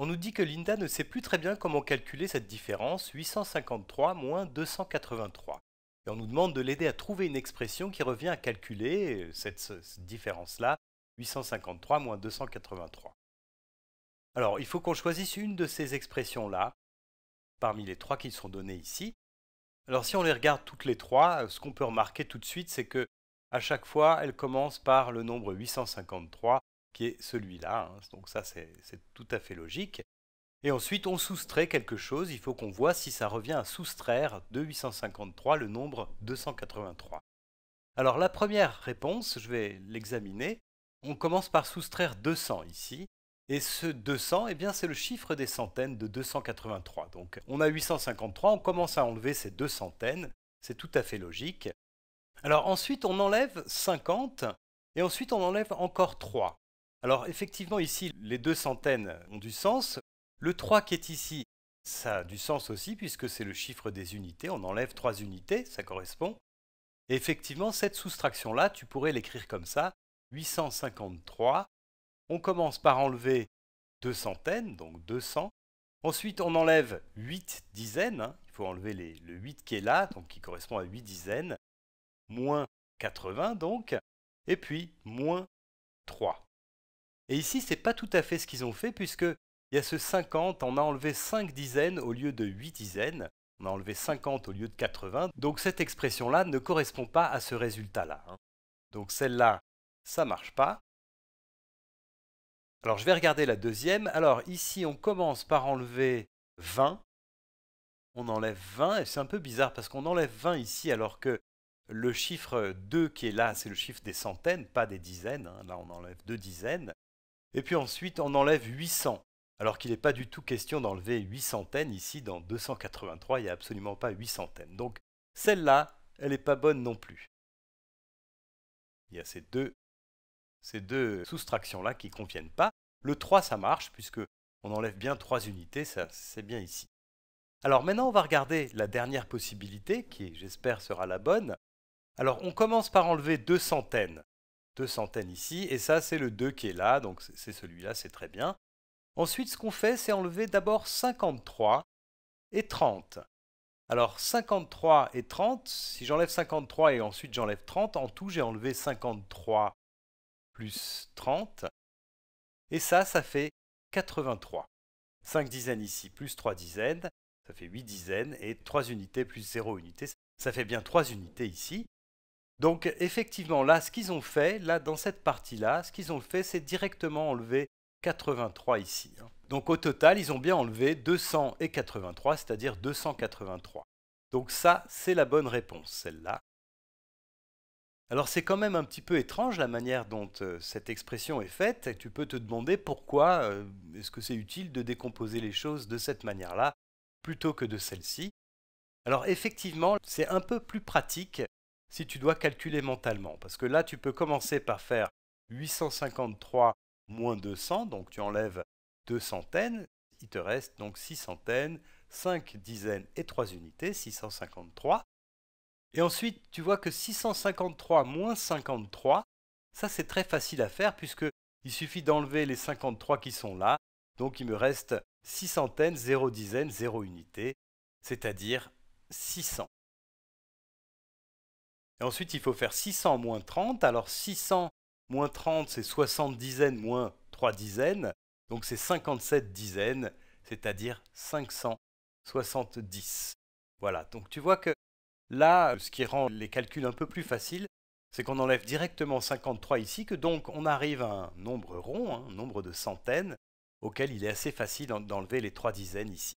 On nous dit que Linda ne sait plus très bien comment calculer cette différence 853 moins 283. Et on nous demande de l'aider à trouver une expression qui revient à calculer cette, différence-là, 853 moins 283. Alors, il faut qu'on choisisse une de ces expressions-là, parmi les trois qui sont données ici. Alors, si on les regarde toutes les trois, euh, ce qu'on peut remarquer tout de suite, c'est que à chaque fois, elle commence par le nombre 853 qui est celui-là. Hein. Donc ça, c'est tout à fait logique. Et ensuite, on soustrait quelque chose. Il faut qu'on voit si ça revient à soustraire de 853 le nombre 283. Alors la première réponse, je vais l'examiner. On commence par soustraire 200 ici. Et ce 200, et eh bien, c'est le chiffre des centaines de 283. Donc on a 853, on commence à enlever ces deux centaines. C'est tout à fait logique. Alors ensuite, on enlève 50. Et ensuite, on enlève encore 3. Alors effectivement ici, les deux centaines ont du sens. Le 3 qui est ici, ça a du sens aussi puisque c'est le chiffre des unités. On enlève 3 unités, ça correspond. effectivement, cette soustraction-là, tu pourrais l'écrire comme ça. 853. On commence par enlever deux centaines, donc 200. Ensuite, on enlève 8 dizaines. Hein. Il faut enlever le 8 qui est là, donc qui correspond à 8 dizaines. Moins 80 donc. Et puis, moins 3. Et ici, ce n'est pas tout à fait ce qu'ils ont fait, puisque il y a ce 50, on a enlevé 5 dizaines au lieu de 8 dizaines, on a enlevé 50 au lieu de 80, donc cette expression-là ne correspond pas à ce résultat-là. Hein. Donc celle-là, ça ne marche pas. Alors je vais regarder la deuxième. Alors ici, on commence par enlever 20. On enlève 20, et c'est un peu bizarre parce qu'on enlève 20 ici alors que le chiffre 2 qui est là, c'est le chiffre des centaines, pas des dizaines. Hein. Là, on enlève deux dizaines. Et puis ensuite, on enlève 800. Alors qu'il n'est pas du tout question d'enlever 8 centaines. Ici, dans 283, il n'y a absolument pas 8 centaines. Donc, celle-là, elle n'est pas bonne non plus. Il y a ces deux, soustractions-là qui ne conviennent pas. Le 3, ça marche, puisque on enlève bien 3 unités, c'est bien ici. Alors maintenant, on va regarder la dernière possibilité, qui j'espère sera la bonne. Alors on commence par enlever 2 centaines deux centaines ici, et ça c'est le 2 qui est là, donc c'est celui-là, c'est très bien. Ensuite, ce qu'on fait, c'est enlever d'abord 53 et 30. Alors 53 et 30, si j'enlève 53 et ensuite j'enlève 30, en tout j'ai enlevé 53 plus 30, et ça, ça fait 83. 5 dizaines ici, plus 3 dizaines, ça fait 8 dizaines, et 3 unités plus 0 unités, ça fait bien 3 unités ici. Donc effectivement, là, ce qu'ils ont fait, là, dans cette partie-là, ce qu'ils ont fait, c'est directement enlever 83 ici. Hein. Donc au total, ils ont bien enlevé 283, c'est-à-dire 283. Donc ça, c'est la bonne réponse, celle-là. Alors c'est quand même un petit peu étrange la manière dont euh, cette expression est faite, tu peux te demander pourquoi euh, est-ce que c'est utile de décomposer les choses de cette manière-là plutôt que de celle-ci. Alors effectivement, c'est un peu plus pratique si tu dois calculer mentalement. Parce que là, tu peux commencer par faire 853 moins 200, donc tu enlèves deux centaines, il te reste donc 6 centaines, 5 dizaines et 3 unités, 653. Et ensuite, tu vois que 653 moins 53, ça c'est très facile à faire puisqu'il suffit d'enlever les 53 qui sont là, donc il me reste 6 centaines, 0 dizaines, 0 unités, c'est-à-dire 600. Et ensuite, il faut faire 600 moins 30. Alors 600 moins 30, c'est 70 dizaines moins 3 dizaines. Donc c'est 57 dizaines, c'est-à-dire 570. Voilà, donc tu vois que là, ce qui rend les calculs un peu plus faciles, c'est qu'on enlève directement 53 ici, que donc on arrive à un nombre rond, hein, un nombre de centaines, auquel il est assez facile d'enlever les 3 dizaines ici.